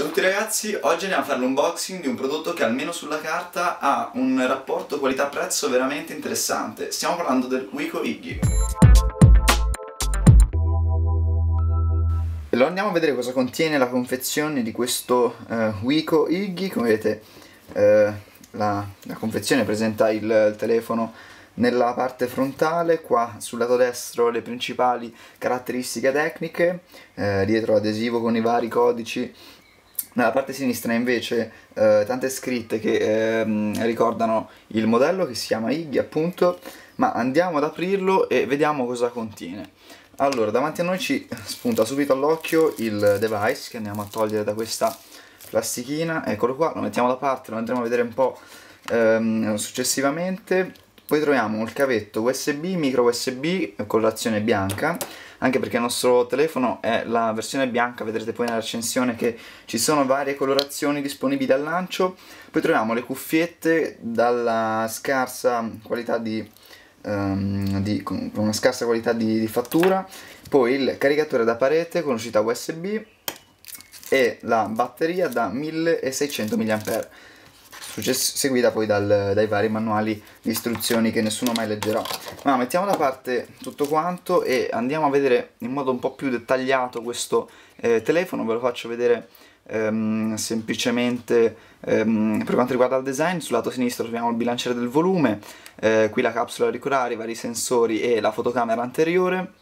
Ciao a tutti ragazzi, oggi andiamo a fare l'unboxing di un prodotto che almeno sulla carta ha un rapporto qualità-prezzo veramente interessante. Stiamo parlando del Wiko Iggy. Allora andiamo a vedere cosa contiene la confezione di questo eh, Wiko Iggy. Come vedete eh, la, la, confezione presenta il, il telefono nella parte frontale, qua sul lato destro le principali caratteristiche tecniche, eh, dietro l'adesivo con i vari codici nella parte sinistra invece eh, tante scritte che eh, ricordano il modello che si chiama Iggy appunto, ma andiamo ad aprirlo e vediamo cosa contiene. Allora, davanti a noi ci spunta subito all'occhio il device che andiamo a togliere da questa plastichina, eccolo qua, lo mettiamo da parte, lo andremo a vedere un po' ehm, successivamente poi troviamo il cavetto USB, micro USB con l'azione bianca anche perché il nostro telefono è la versione bianca, vedrete poi nella recensione che ci sono varie colorazioni disponibili al lancio poi troviamo le cuffiette dalla scarsa qualità di, um, di con una scarsa qualità di, di fattura poi il caricatore da parete con uscita USB e la batteria da 1600 mAh success- cioè, seguita poi dal, dai vari manuali di istruzioni che nessuno mai leggerà. Ma mettiamo da parte tutto quanto e andiamo a vedere in modo un po' più dettagliato questo eh, telefono, ve lo faccio vedere ehm, semplicemente ehm, per quanto riguarda il design, sul lato sinistro troviamo il bilanciere del volume, eh, qui la capsula auricolare, i vari sensori e la fotocamera anteriore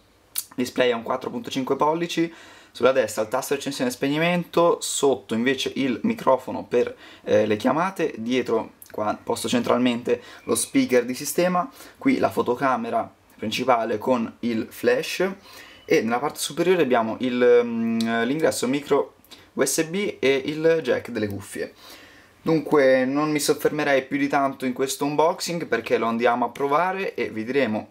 display è un 4.5 pollici, sulla destra il tasto accensione e spegnimento, sotto invece il microfono per eh, le chiamate, dietro qua posto centralmente lo speaker di sistema, qui la fotocamera principale con il flash e nella parte superiore abbiamo mm, l'ingresso micro USB e il jack delle cuffie. Dunque non mi soffermerei più di tanto in questo unboxing perché lo andiamo a provare e vi diremo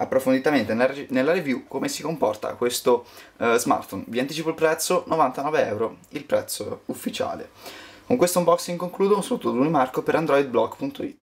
approfonditamente nella review come si comporta questo eh, smartphone. Vi anticipo il prezzo, 99 euro, il prezzo ufficiale. Con questo unboxing concludo, un saluto da Marco per androidblog.it.